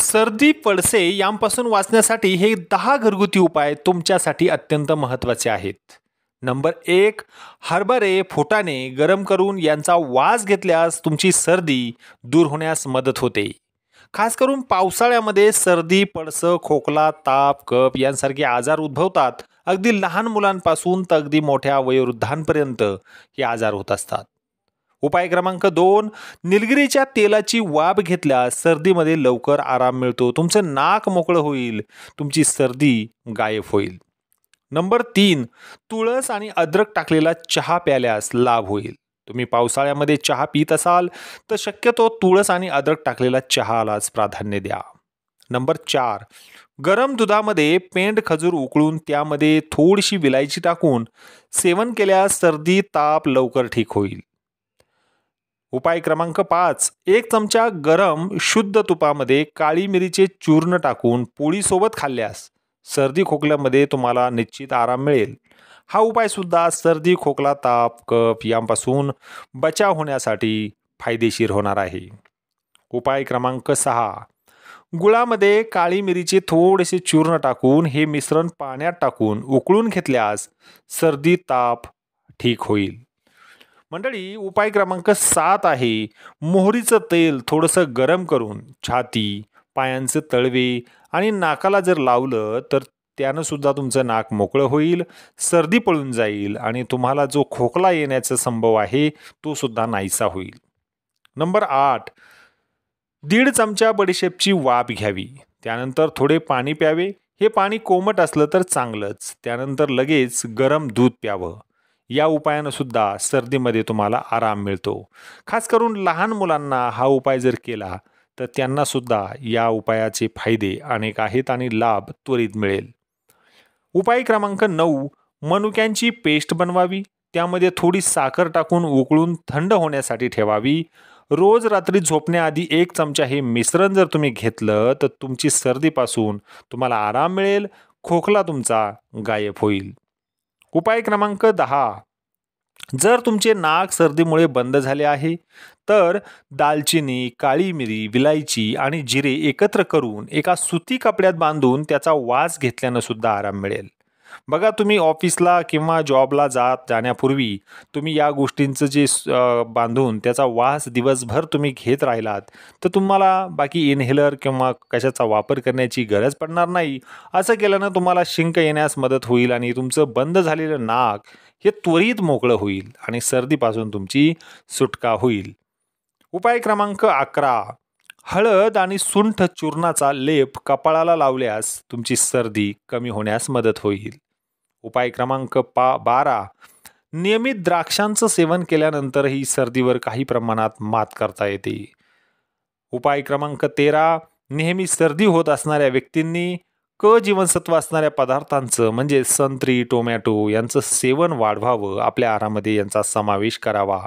सर्दी पडसे यांपासून वाचण्यासाठी हे दहा घरगुती उपाय तुमच्यासाठी अत्यंत महत्त्वाचे आहेत नंबर एक हरभरे फुटाने गरम करून यांचा वास घेतल्यास तुमची सर्दी दूर होण्यास मदत होते खास करून पावसाळ्यामध्ये सर्दी पडसं खोकला ताप कप यांसारखे आजार उद्भवतात अगदी लहान मुलांपासून तर अगदी मोठ्या वयोवृद्धांपर्यंत हे आजार होत असतात उपाय क्रमांक दोन निलगिरीच्या तेलाची वाब घेतल्यास सर्दीमध्ये लवकर आराम मिळतो तुमचं नाक मोकळं होईल तुमची सर्दी गायब होईल नंबर तीन तुळस आणि अद्रक टाकलेला चहा प्याल्यास लाभ होईल तुम्ही पावसाळ्यामध्ये चहा पित असाल तर शक्यतो तुळस आणि अद्रक टाकलेला चहालाच प्राधान्य द्या नंबर चार गरम दुधामध्ये पेंड खजूर उकळून त्यामध्ये थोडीशी विलायची टाकून सेवन केल्यास सर्दी ताप लवकर ठीक होईल उपाय क्रमांक पाच एक चमचा गरम शुद्ध तुपामध्ये काळी मिरीचे चूर्ण टाकून पोळीसोबत खाल्ल्यास सर्दी खोकल्यामध्ये तुम्हाला निश्चित आराम मिळेल हा उपायसुद्धा सर्दी खोकला ताप कप यांपासून बचाव होण्यासाठी फायदेशीर होणार आहे उपाय क्रमांक सहा गुळामध्ये काळी मिरीचे थोडेसे चूर्ण टाकून हे मिश्रण पाण्यात टाकून उकळून घेतल्यास सर्दी ताप ठीक होईल मंडळी उपाय क्रमांक सात आहे मोहरीचं तेल थोडंसं गरम करून छाती पायांचे तळवे आणि नाकाला जर लावलं तर त्यानंसुद्धा सुद्धा तुमचं नाक मोकळं होईल सर्दी पळून जाईल आणि तुम्हाला जो खोकला येण्याचा संभव आहे तो सुद्धा नाहीसा होईल नंबर आठ दीड चमचा बडीशेपची वाफ घ्यावी त्यानंतर थोडे पाणी प्यावे हे पाणी कोमट असलं तर चांगलंच त्यानंतर लगेच गरम दूध प्यावं या उपायानं सुद्धा सर्दीमध्ये तुम्हाला आराम मिळतो खास करून लहान मुलांना हा उपाय जर केला तर त्यांनासुद्धा या उपायाचे फायदे अनेक आहेत आणि लाभ त्वरित मिळेल उपाय क्रमांक नऊ मनुक्यांची पेस्ट बनवावी त्यामध्ये थोडी साखर टाकून उकळून थंड होण्यासाठी ठेवावी रोज रात्री झोपण्याआधी एक चमचा हे मिश्रण जर तुम्ही घेतलं तर तुमची सर्दीपासून तुम्हाला आराम मिळेल खोकला तुमचा गायब होईल उपाय क्रमांक दहा जर तुमचे नाक सर्दीमुळे बंद झाले आहे तर दालचिनी काळी मिरी विलायची आणि जिरे एकत्र करून एका सुती कपड्यात बांधून त्याचा वास घेतल्यानं सुद्धा आराम मिळेल बघा तुम्ही ऑफिसला किंवा जॉबला जात जाण्यापूर्वी तुम्ही या गोष्टींचं जे बांधून त्याचा वास दिवसभर तुम्ही घेत राहिलात तर तुम्हाला बाकी इनहेलर किंवा कशाचा वापर करण्याची गरज पडणार नाही असं केल्यानं तुम्हाला शिंक येण्यास मदत होईल आणि तुमचं बंद झालेलं नाक हे त्वरित मोकळं होईल आणि सर्दीपासून तुमची सुटका होईल उपाय क्रमांक अकरा हळद आणि सुंठ चूर्णाचा लेप कपाळाला लावल्यास तुमची सर्दी कमी होण्यास मदत होईल उपाय क्रमांक पा बारा नियमित द्राक्षांचं सेवन केल्यानंतरही सर्दीवर काही प्रमाणात मात करता येते उपाय क्रमांक तेरा नेहमी सर्दी होत असणाऱ्या व्यक्तींनी क जीवनसत्व असणाऱ्या पदार्थांचं म्हणजे संत्री टोमॅटो यांचं सेवन वाढवावं आपल्या आहारामध्ये यांचा समावेश करावा